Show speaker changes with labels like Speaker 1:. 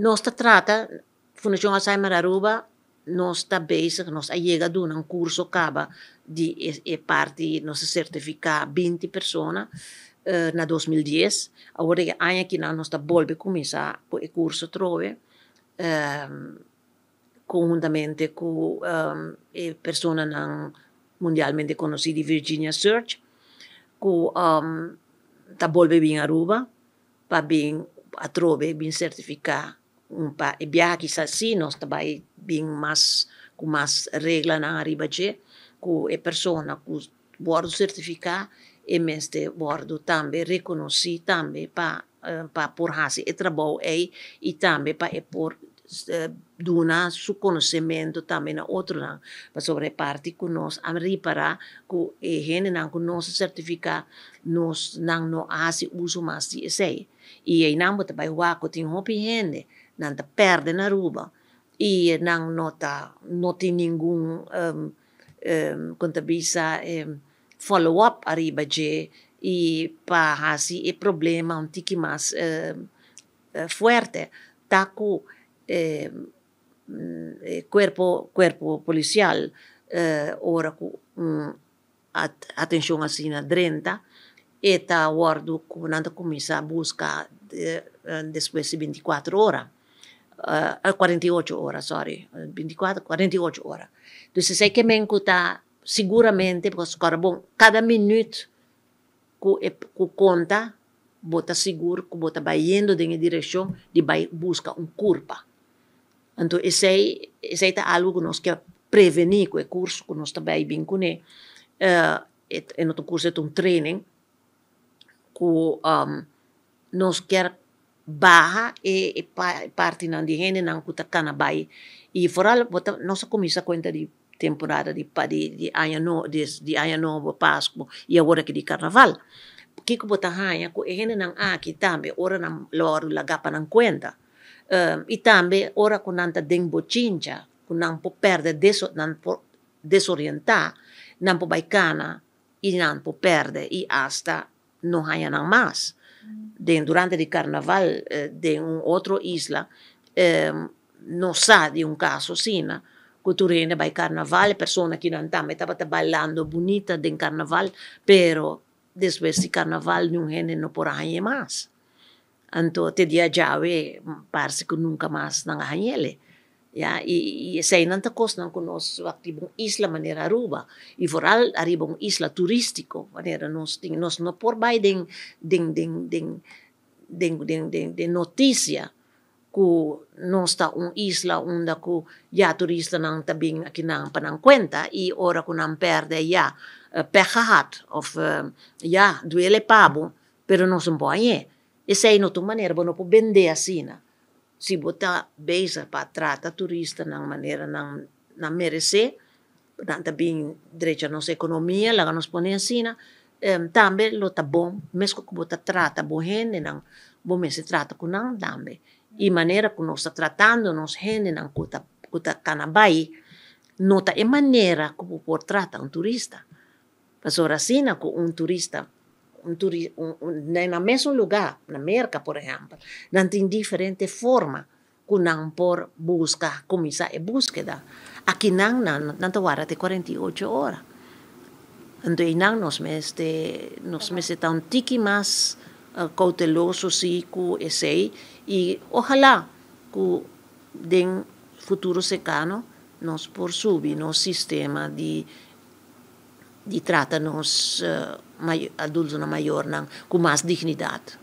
Speaker 1: Nós trata, Fundação Alzheimer Aruba, nós está bezig, nós chega a um curso acaba de é, parte, nós certificar 20 pessoas uh, na 2010. Agora, ano que nós está volve começar o curso trove conjuntamente com um, pessoa não mundialmente conhecida Virginia Search, com um, está volve bem Aruba para bem a trove, bem certificar um pa, e biaki sassi nos tabai bin mas com mas regla na riba che cu e persona cu bordo certifica, e meste bordo tambe riconosci tambe pa uh, pa por hasi e trabou ei e tambe pa e por uh, eh, duna su conhecimento também na outro não pa sobre parte que nós a reparar que e gente não que nós certificar nós não não há uso mas de sei e aí não bota vai o que tem hobby gente não te perde na Aruba e não nota, não tem nenhum um, um, contabiliza um, follow-up arriba de e para assim é problema um tiki mais um, forte tá com corpo corpo policial uh, ora com um, at, atenção assim na drenta e tá com quando começa a buscar de, uh, depois de 24 horas uh, eh, 48 eh, horas, sorry, 24, eh, 48 horas. Entonces sei que me encuentra seguramente, porque agora, bom, cada minuto que, conta, bota seguro, que bota vai indo em direção de vai busca um curva. Então, isso aí, isso aí é algo que nós quer prevenir com o curso que nós também vim com ele. Uh, é, é no curso é um training que um, nós quer barra e, e, e partono di rene non cuta canabai e foral bota non so come si conta di temporada di di di anno di, di anno pasqua e agora che di carnaval kiko bota hanya ko e non a che tambe ora non loro la gapa non cuenta um, e tambe ora con nanta dengbo cincha con non può perdere deso non può desorientare non può baicana e non po perde e hasta non hanya non mas de, durante el carnaval eh, de un otro isla, eh, no sa de un caso sina, que vienes va al carnaval, persona que no me estaba bailando bonita en carnaval, pero después del carnaval no puede no por más. Entonces, te a llave, parece que nunca más no Ja, i, i sei nanta costa non conosco acti bon isla manera Aruba. I voral arriba un isla turistico, manera nos ting nos no por bai den den den den den den den den noticia ku nos ta un isla unda ku ya turista nang tabing akinang panang kwenta i ora ku nang perde ya uh, eh, pehahat of uh, ya duele pabo pero no son boye. E sei no tu manera bono po bende asina se botar beija para tratar tá turista na maneira não não merecer portanto também direito à nossa economia lá nos põe assim né? um, ehm, também lo tá bom mesmo que botar trata bom gente não bom mesmo trata com não também e maneira que nós está tratando nós gente não cuta cuta canabai nota é maneira como por trata um turista mas ora assim com né, um turista un, un, en el mismo lugar, en América, por ejemplo, en diferentes formas kunang por busca, comienza y búsqueda. Aquí no nan, nan 48 horas. Entonces no nos meste, nos meste más eh, cauteloso y ojalá en den futuro secano nos por subir no sistema de die tratano ons eh, uh, adultos na maior na, met meer digniteit.